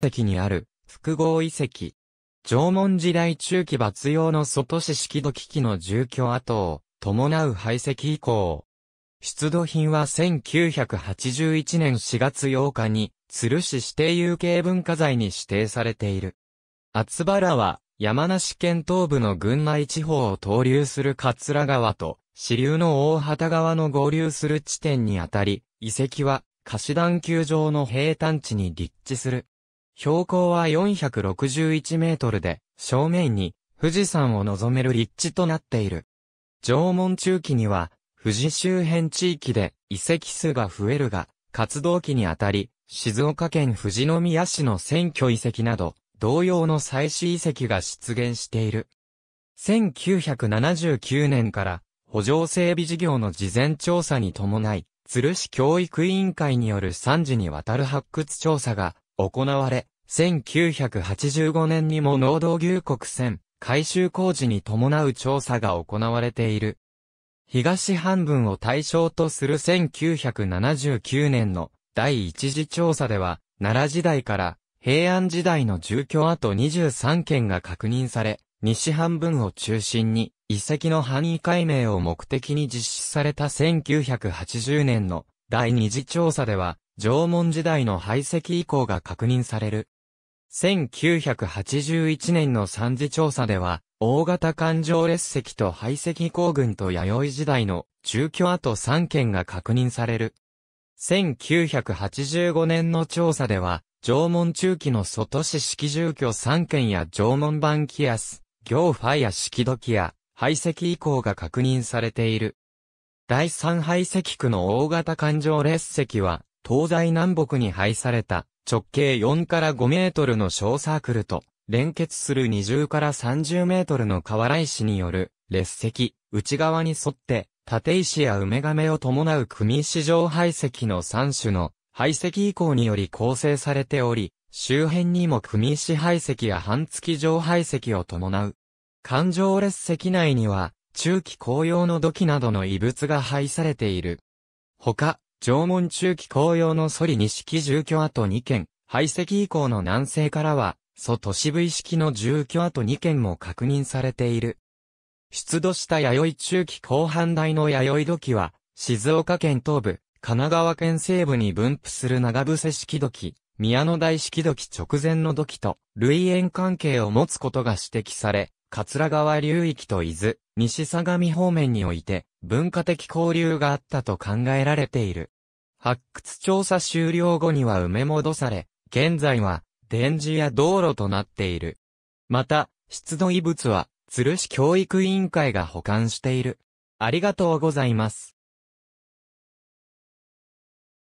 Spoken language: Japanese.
跡にある複合遺跡。縄文時代中期抜用の外市式土機器の住居跡を伴う排斥以降。出土品は1981年4月8日に、鶴市指定有形文化財に指定されている。厚原は、山梨県東部の群内地方を投流する桂川と、支流の大畑川の合流する地点にあたり、遺跡は、貸し段球場の平坦地に立地する。標高は461メートルで、正面に富士山を望める立地となっている。縄文中期には、富士周辺地域で遺跡数が増えるが、活動期にあたり、静岡県富士宮市の選挙遺跡など、同様の祭祀遺跡が出現している。1979年から、補助整備事業の事前調査に伴い、鶴市教育委員会による3次にわたる発掘調査が行われ、1985年にも農道牛国線改修工事に伴う調査が行われている。東半分を対象とする1979年の第一次調査では、奈良時代から平安時代の住居跡23件が確認され、西半分を中心に遺跡の範囲解明を目的に実施された1980年の第二次調査では、縄文時代の排斥以降が確認される。1981年の三次調査では、大型環状列石と排斥行群と弥生時代の中居跡3件が確認される。1985年の調査では、縄文中期の外市式住居3件や縄文版キアス、行ファや式土器や排斥以降が確認されている。第3排斥区の大型環状列石は、東西南北に配された直径4から5メートルの小サークルと連結する20から30メートルの河原石による列石、内側に沿って立石や梅亀を伴う組石状排石の3種の排石移行により構成されており、周辺にも組石排石や半月状排石を伴う。環状列石内には、中期紅葉の土器などの遺物が配されている。他、縄文中期紅葉のソリ錦住居跡2軒、排斥以降の南西からは、祖都市部意識の住居跡2軒も確認されている。出土した弥生中期後半代の弥生土器は、静岡県東部、神奈川県西部に分布する長伏式土器、宮野台式土器直前の土器と、類縁関係を持つことが指摘され、桂川流域と伊豆、西相模方面において、文化的交流があったと考えられている。発掘調査終了後には埋め戻され、現在は、電磁や道路となっている。また、出土遺物は、鶴市教育委員会が保管している。ありがとうございます。